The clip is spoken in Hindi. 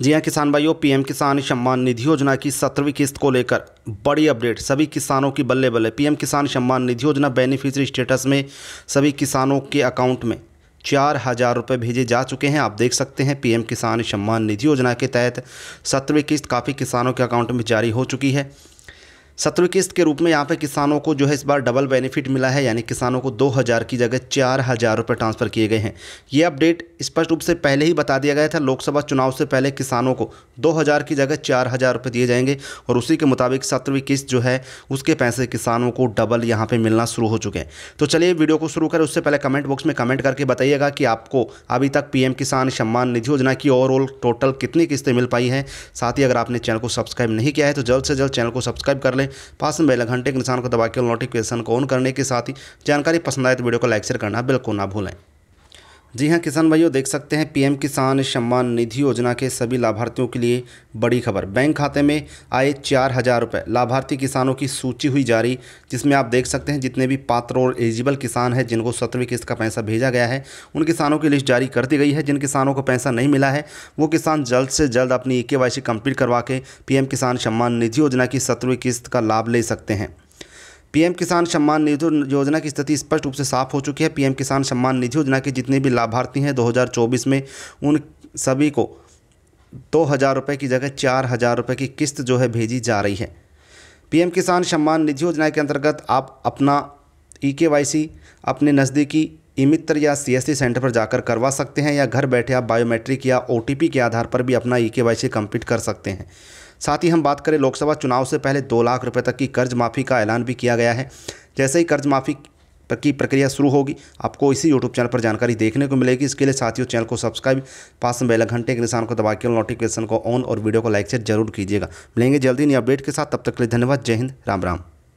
जी हाँ किसान भाइयों पीएम किसान सम्मान निधि योजना की सत्रहवीं किस्त को लेकर बड़ी अपडेट सभी किसानों की बल्ले बल्ले पीएम किसान सम्मान निधि योजना बेनिफिशरी स्टेटस में सभी किसानों के अकाउंट में चार हज़ार रुपये भेजे जा चुके हैं आप देख सकते हैं पीएम किसान सम्मान निधि योजना के तहत सत्रहवीं किस्त काफ़ी किसानों के अकाउंट में जारी हो चुकी है सत्रह किस्त के रूप में यहाँ पे किसानों को जो है इस बार डबल बेनिफिट मिला है यानी किसानों को दो हज़ार की जगह चार हज़ार रुपये ट्रांसफ़र किए गए हैं ये अपडेट स्पष्ट रूप से पहले ही बता दिया गया था लोकसभा चुनाव से पहले किसानों को दो हज़ार की जगह चार हज़ार रुपये दिए जाएंगे और उसी के मुताबिक सत्रहवीं किस्त जो है उसके पैसे किसानों को डबल यहाँ पर मिलना शुरू हो चुके हैं तो चलिए वीडियो को शुरू करें उससे पहले कमेंट बॉक्स में कमेंट करके बताइएगा कि आपको अभी तक पी किसान सम्मान निधि योजना की ओवरऑल टोटल कितनी किस्तें मिल पाई हैं साथ ही अगर आपने चैनल को सब्सक्राइब नहीं किया है तो जल्द से जल्द चैनल को सब्सक्राइब कर लें पास में बेल घंटे के निशान को दबाकर के नोटिफिकेशन को ऑन करने के साथ ही जानकारी पसंद आए तो वीडियो को लाइक शेयर करना बिल्कुल ना भूलें जी हां किसान भाइयों देख सकते हैं पीएम किसान सम्मान निधि योजना के सभी लाभार्थियों के लिए बड़ी खबर बैंक खाते में आए चार हज़ार रुपये लाभार्थी किसानों की सूची हुई जारी जिसमें आप देख सकते हैं जितने भी पात्र और एलिजिबल किसान हैं जिनको सत्रवीं किस्त का पैसा भेजा गया है उन किसानों की लिस्ट जारी कर दी गई है जिन किसानों को पैसा नहीं मिला है वो किसान जल्द से जल्द अपनी ई के कंप्लीट करवा के पी किसान सम्मान निधि योजना की सत्रवीं किस्त का लाभ ले सकते हैं पीएम किसान सम्मान निधि योजना की स्थिति स्पष्ट रूप से साफ हो चुकी है पीएम किसान सम्मान निधि योजना के जितने भी लाभार्थी हैं 2024 में उन सभी को दो हज़ार रुपये की जगह चार हज़ार रुपये की किस्त जो है भेजी जा रही है पीएम किसान सम्मान निधि योजना के अंतर्गत आप अपना ई के अपने नज़दीकी ई मित्र या सी सेंटर पर जाकर करवा सकते हैं या घर बैठे आप बायोमेट्रिक या ओ के आधार पर भी अपना ई के कर सकते हैं साथ ही हम बात करें लोकसभा चुनाव से पहले दो लाख रुपये तक की कर्ज माफ़ी का ऐलान भी किया गया है जैसे ही कर्ज माफ़ी की प्रक्रिया शुरू होगी आपको इसी यूट्यूब चैनल पर जानकारी देखने को मिलेगी इसके लिए साथियों चैनल को सब्सक्राइब पास में बेल घंटे के निशान को दबा के नोटिफिकेशन को ऑन और वीडियो को लाइक शेयर जरूर कीजिएगा मिलेंगे जल्दी नई अपडेट के साथ तब तक के लिए धन्यवाद जय हिंद राम राम